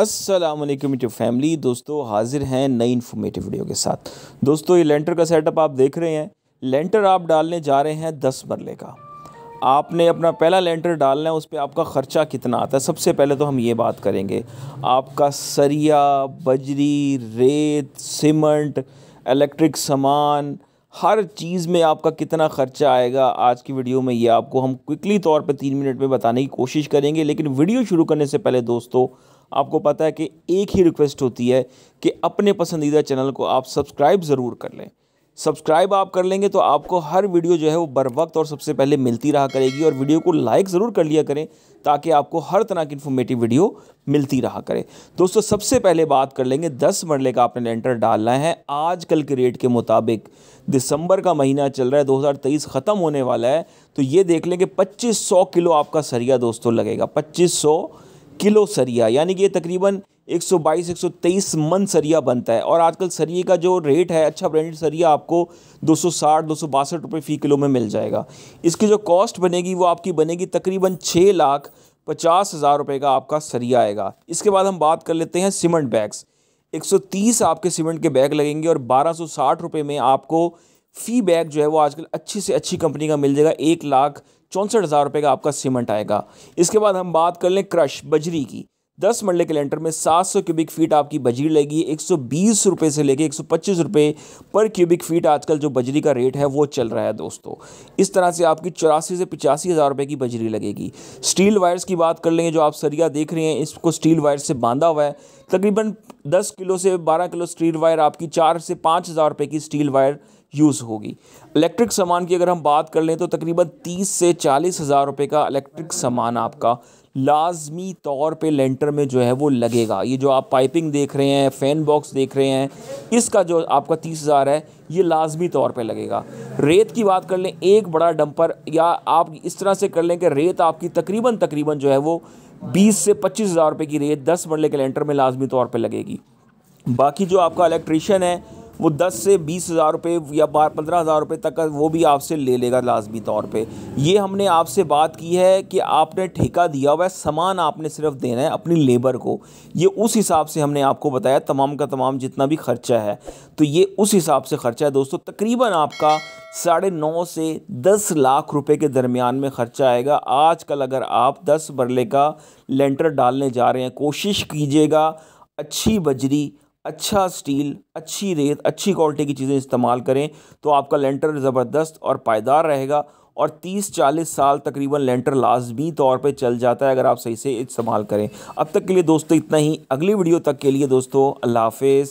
Aslam YouTube family दोस्तों हाजिर हैं नई इन्फॉर्मेटिव वीडियो के साथ दोस्तों ये लेंटर का सेटअप आप देख रहे हैं लेंटर आप डालने जा रहे हैं दस मरले का आपने अपना पहला लेंटर डालना है उस पर आपका ख़र्चा कितना आता है सबसे पहले तो हम ये बात करेंगे आपका सरिया बजरी रेत सीमेंट इलेक्ट्रिक सामान हर चीज़ में आपका कितना खर्चा आएगा आज की वीडियो में ये आपको हम क्विकली तौर पर तीन मिनट में बताने की कोशिश करेंगे लेकिन वीडियो शुरू करने से पहले दोस्तों आपको पता है कि एक ही रिक्वेस्ट होती है कि अपने पसंदीदा चैनल को आप सब्सक्राइब ज़रूर कर लें सब्सक्राइब आप कर लेंगे तो आपको हर वीडियो जो है वो बर वक्त और सबसे पहले मिलती रहा करेगी और वीडियो को लाइक ज़रूर कर लिया करें ताकि आपको हर तरह की इन्फॉर्मेटिव वीडियो मिलती रहा करे दोस्तों सबसे पहले बात कर लेंगे दस मरले का आपने लेंटर डालना है आज कल के रेट के मुताबिक दिसंबर का महीना चल रहा है 2023 ख़त्म होने वाला है तो ये देख लेंगे पच्चीस किलो आपका सरिया दोस्तों लगेगा पच्चीस किलो सरिया यानी कि ये तकरीबन 122 123 मन सरिया बनता है और आजकल सरिये का जो रेट है अच्छा ब्रांडेड सरिया आपको 260 दो सौ रुपये फ़ी किलो में मिल जाएगा इसकी जो कॉस्ट बनेगी वो आपकी बनेगी तकरीबन छः लाख पचास हज़ार रुपये का आपका सरिया आएगा इसके बाद हम बात कर लेते हैं सीमेंट बैग्स 130 आपके सीमेंट के बैग लगेंगे और बारह सौ में आपको फ़ी बैग जो है वो आजकल अच्छी से अच्छी कंपनी का मिल जाएगा एक लाख चौंसठ हज़ार रुपये का आपका सीमेंट आएगा इसके बाद हम बात कर लें क्रश बजरी की दस मरले के लेंटर में सात सौ क्यूबिक फीट आपकी बजरी लगी एक सौ बीस रुपये से लेके एक सौ पच्चीस रुपये पर क्यूबिक फीट आजकल जो बजरी का रेट है वो चल रहा है दोस्तों इस तरह से आपकी चौरासी से पचासी हज़ार रुपये की बजरी लगेगी स्टील वायर्स की बात कर लेंगे जो आप सरिया देख रहे हैं इसको स्टील वायर से बांधा हुआ है तकरीबन दस किलो से बारह किलो स्टील वायर आपकी चार से पाँच हज़ार की स्टील वायर यूज़ होगी इलेक्ट्रिक सामान की अगर हम बात कर लें तो तकरीबन तीस से चालीस हज़ार रुपये का इलेक्ट्रिक सामान आपका लाजमी तौर पे लेंटर में जो है वो लगेगा ये जो आप पाइपिंग देख रहे हैं फ़ैन बॉक्स देख रहे हैं इसका जो आपका तीस हज़ार है ये लाजमी तौर पे लगेगा रेत की बात कर लें एक बड़ा डंपर या आप इस तरह से कर लें कि रेत आपकी तकरीबन तकरीबन जो है वो बीस से पच्चीस हज़ार रुपये की रेत दस मरले के लेंटर में लाजमी तौर पर लगेगी बाकी जो आपका इलेक्ट्रिशियन है वो दस से बीस हज़ार रुपये या बार पंद्रह हज़ार रुपये तक का वो भी आपसे ले लेगा लाजमी तौर पे ये हमने आपसे बात की है कि आपने ठेका दिया हुआ है सामान आपने सिर्फ देना है अपनी लेबर को ये उस हिसाब से हमने आपको बताया तमाम का तमाम जितना भी खर्चा है तो ये उस हिसाब से खर्चा है दोस्तों तकरीबन आपका साढ़े नौ से दस लाख रुपए के दरमियान में ख़र्चा आएगा आजकल अगर आप दस बरले का लेंटर डालने जा रहे हैं कोशिश कीजिएगा अच्छी बजरी अच्छा स्टील अच्छी रेत अच्छी क्वालिटी की चीज़ें इस्तेमाल करें तो आपका लेंटर ज़बरदस्त और पायदार रहेगा और 30-40 साल तकरीबन लेंटर लाजमी तौर पे चल जाता है अगर आप सही से इस्तेमाल करें अब तक के लिए दोस्तों इतना ही अगली वीडियो तक के लिए दोस्तों अल्लाह हाफ